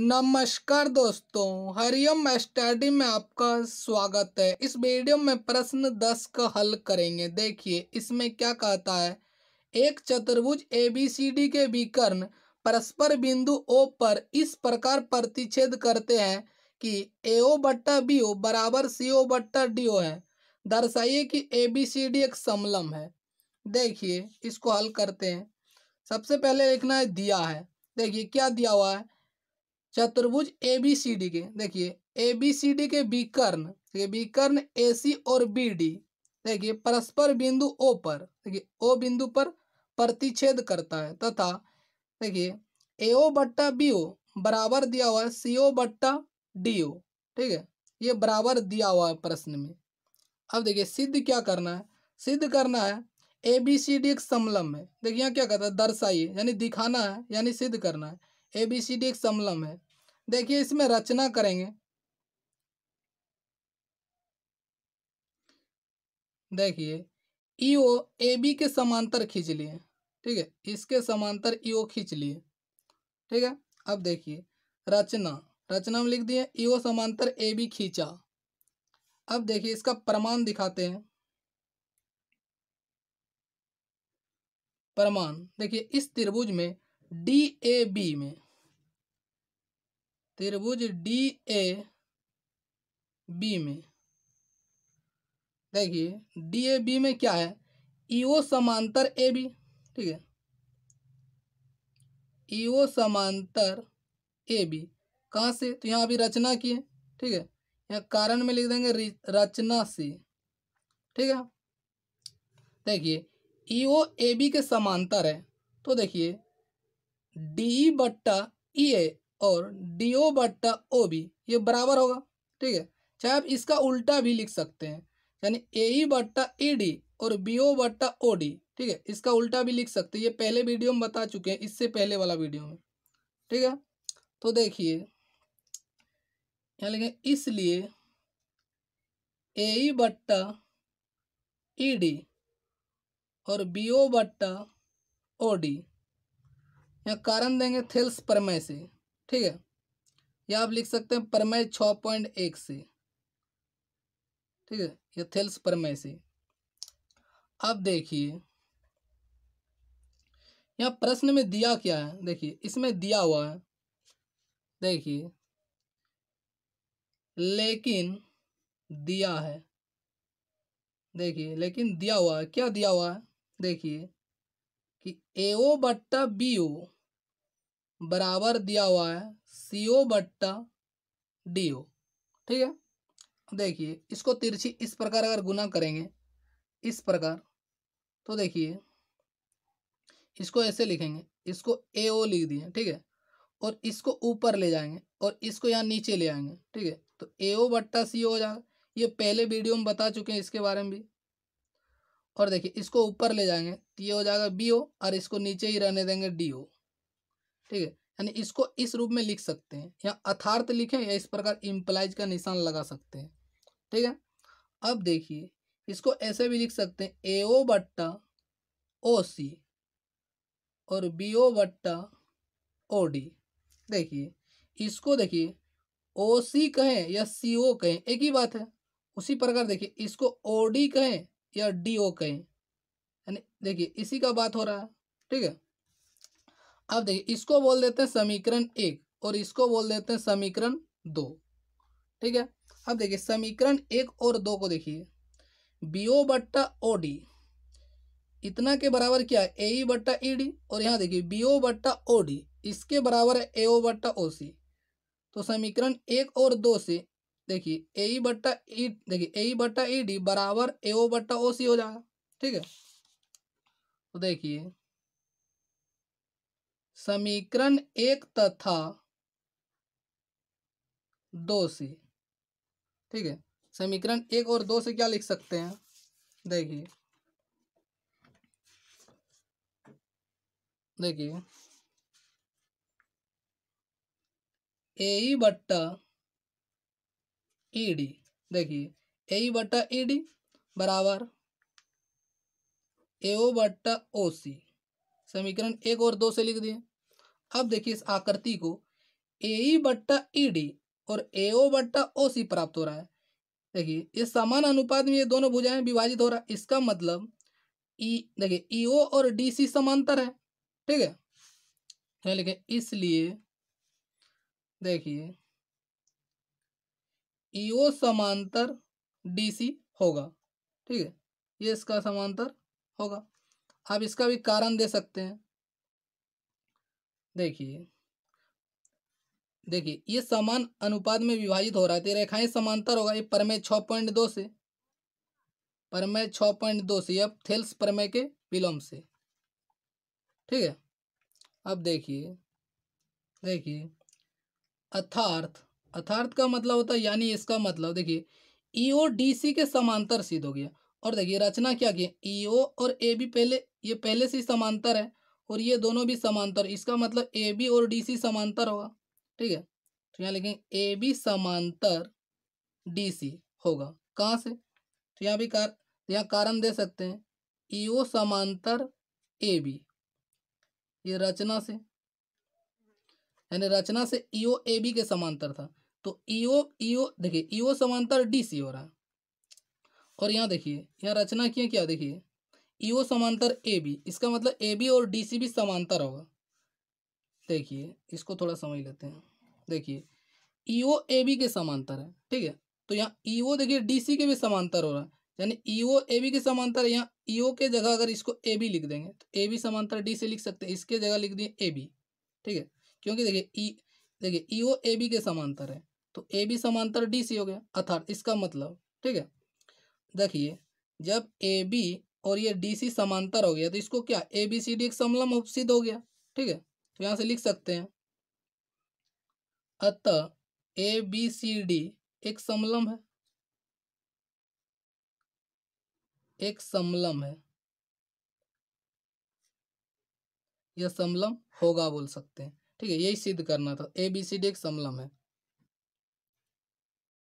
नमस्कार दोस्तों हरिओम स्टडी में आपका स्वागत है इस वीडियो में प्रश्न दस का हल करेंगे देखिए इसमें क्या कहता है एक चतुर्भुज ए बी सी डी के विकर्ण परस्पर बिंदु ओ पर इस प्रकार प्रतिच्छेद करते हैं कि ए ओ बट्टा बी ओ बराबर सी ओ बट्टा डी ओ है दर्शाइए कि ए बी सी डी एक समलम है देखिए इसको हल करते हैं सबसे पहले लिखना है दिया है देखिए क्या दिया हुआ है चतुर्भुज ए बी सी डी के देखिए ए बी सी डी के बीकर्ण बीकर्ण देखिए ए सी और बी डी देखिए परस्पर बिंदु ओ पर देखिए ओ बिंदु पर प्रतिच्छेद करता है तथा देखिए ए ओ बट्टा बी ओ बराबर दिया हुआ है सी ओ बट्टा डी ओ ठीक है ये बराबर दिया हुआ है प्रश्न में अब देखिए सिद्ध क्या करना है सिद्ध करना है ए बी सी डी एक समलम है देखिए यहाँ क्या कहता है दर्शाइए यानी दिखाना है यानी सिद्ध करना है ए बी सी डी एक समलम है देखिए इसमें रचना करेंगे देखिए ई ओ ए बी के समांतर खींच लिए ठीक है इसके समांतर ई e ओ खींच लिए ठीक है अब देखिए रचना रचना में लिख दिए ई e ओ समांतर ए बी खींचा अब देखिए इसका प्रमाण दिखाते हैं प्रमाण देखिए इस त्रिभुज में डी ए बी में त्रिभुज डी ए बी में देखिए डी ए बी में क्या है ईओ e समांतर ए बी ठीक है ईओ e समांतर ए बी कहाँ से तो यहाँ अभी रचना की है ठीक है यहाँ कारण में लिख देंगे रचना से ठीक है देखिए ईओ ए बी के समांतर है तो देखिए डी बट्टा ई ए और डी ओ बट्टा ओ बी ये बराबर होगा ठीक है चाहे आप इसका उल्टा भी लिख सकते हैं यानी ए ई बट्टा ई डी और बी ओ बट्टा ओ डी ठीक है इसका उल्टा भी लिख सकते हैं ये पहले वीडियो में बता चुके हैं इससे पहले वाला वीडियो में ठीक है तो देखिए यहाँ लिखें इसलिए ए ई बट्टा ई डी और बी ओ बट्टा ओ डी यहाँ कारण देंगे थेल्स परमय से ठीक है या आप लिख सकते हैं परमय छ पॉइंट एक से ठीक है या थेल्स परमय से अब देखिए यहाँ प्रश्न में दिया क्या है देखिए इसमें दिया हुआ है देखिए लेकिन दिया है देखिए लेकिन दिया हुआ है क्या दिया हुआ है देखिए कि ए ओ बट्टा बी ओ बराबर दिया हुआ है सी ओ बट्टा डी ओ ठीक है देखिए इसको तिरछी इस प्रकार अगर गुना करेंगे इस प्रकार तो देखिए इसको ऐसे लिखेंगे इसको ए ओ लिख दिए ठीक है और इसको ऊपर ले जाएंगे और इसको यहाँ नीचे ले आएंगे ठीक है तो ए ओ बट्टा सी ओ हो जाएगा ये पहले वीडियो में बता चुके हैं इसके बारे में भी और देखिए इसको ऊपर ले जाएंगे तो ये हो जाएगा बी ओ और इसको नीचे ही रहने देंगे डी ओ ठीक है यानी इसको इस रूप में लिख सकते हैं या अथार्थ लिखें या इस प्रकार इम्प्लाइज का निशान लगा सकते हैं ठीक है अब देखिए इसको ऐसे भी लिख सकते हैं ए ओ बट्टा ओ सी और बी ओ बट्टा ओ डी देखिए इसको देखिए ओ सी कहें या सी ओ कहें एक ही बात है उसी प्रकार देखिए इसको ओ डी कहें या डी ओ कहें यानी देखिए इसी का बात हो रहा है ठीक है अब देखिए इसको बोल देते हैं समीकरण एक और इसको बोल देते हैं समीकरण दो ठीक है अब देखिए समीकरण एक और दो को देखिए बी ओ बट्टा ओ डी इतना के बराबर क्या है ए ई e बट्टा ई e डी और यहाँ देखिए बी ओ बट्टा ओ डी इसके बराबर है ए ओ बट्टा ओ सी तो समीकरण एक और दो से देखिए ए ई e बट्टा ई देखिए ए ई बट्टा ई डी बराबर ए ओ बट्टा ओ सी हो जाएगा ठीक है तो देखिए समीकरण एक तथा दो से ठीक है समीकरण एक और दो से क्या लिख सकते हैं देखिए देखिए ए e बट्टा ई e डी देखिए ए e बट्टा ई डी बराबर ए बट्टा ओ सी समीकरण एक और दो से लिख दिए अब देखिए इस आकृति को ए e बट्टा ई e और ए ओ बट्टा ओ सी प्राप्त हो रहा है देखिए ये समान अनुपात में ये दोनों भुजाएं विभाजित हो रहा है इसका मतलब ई e, देखिए ई ओ और डी सी समांतर है ठीक है तो लिखे इसलिए देखिए ई ओ समांतर डी सी होगा ठीक है ये इसका समांतर होगा आप इसका भी कारण दे सकते हैं देखिए देखिए ये समान अनुपात में विभाजित हो रहा है रेखाएं समांतर होगा ये परमेय छ पॉइंट दो से परमेय छ पॉइंट दो से अब थेल्स परमेय के विलोम से ठीक है अब देखिए देखिए अर्थार्थ अर्थार्थ का मतलब होता है यानी इसका मतलब देखिए ईओ डीसी के समांतर सिद्ध हो गया और देखिए रचना क्या किया ईओ और ए बी पहले ये पहले से समांतर है और ये दोनों भी समांतर इसका मतलब ए बी और डी सी समांतर होगा ठीक है तो यहाँ लिखेंगे ए बी समांतर डी सी होगा कहाँ से तो यहाँ भी कार यहाँ कारण दे सकते हैं ई e ओ समांतर ए बी ये रचना से यानी रचना से ई ओ ए बी के समांतर था तो ई ओ ई ओ देखिए ई e ओ समांतर डी सी हो रहा है और यहाँ देखिए यहाँ रचना की क्या देखिए ई ओ समांतर ए बी इसका मतलब ए बी और डी सी भी समांतर होगा देखिए इसको थोड़ा समझ लेते हैं देखिए ई ओ ए बी के समांतर है ठीक है तो यहाँ ई e ओ देखिए डी सी के भी समांतर हो रहा है यानी ई ओ ए बी के समांतर है यहाँ ई e ओ के जगह अगर इसको ए बी लिख देंगे तो ए बी समांतर डी से लिख सकते हैं इसके जगह लिख दिए ए बी ठीक है क्योंकि देखिए ई e, देखिए ई ओ ए बी के समांतर है तो ए बी समांतर डी सी हो गया अर्थात इसका मतलब ठीक है देखिए जब ए बी और ये डी सी समांतर हो गया तो इसको क्या ए बी सी डी एक समलम उपसिद्ध हो गया ठीक है तो यहाँ से लिख सकते हैं अतः ए बी सी डी एक समलम है एक समलम है यह समलम होगा बोल सकते हैं ठीक है यही सिद्ध करना था ए बी सी डी एक समलम है